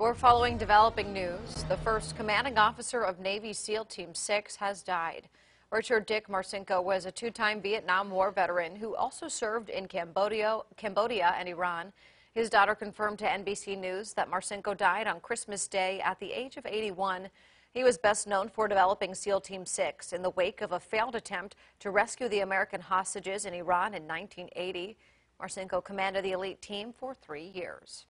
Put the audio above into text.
We're following developing news. The first commanding officer of Navy SEAL Team 6 has died. Richard Dick Marcinko was a two-time Vietnam War veteran who also served in Cambodia, Cambodia and Iran. His daughter confirmed to NBC News that Marcinko died on Christmas Day at the age of 81. He was best known for developing SEAL Team 6 in the wake of a failed attempt to rescue the American hostages in Iran in 1980. Marcinko commanded the elite team for three years.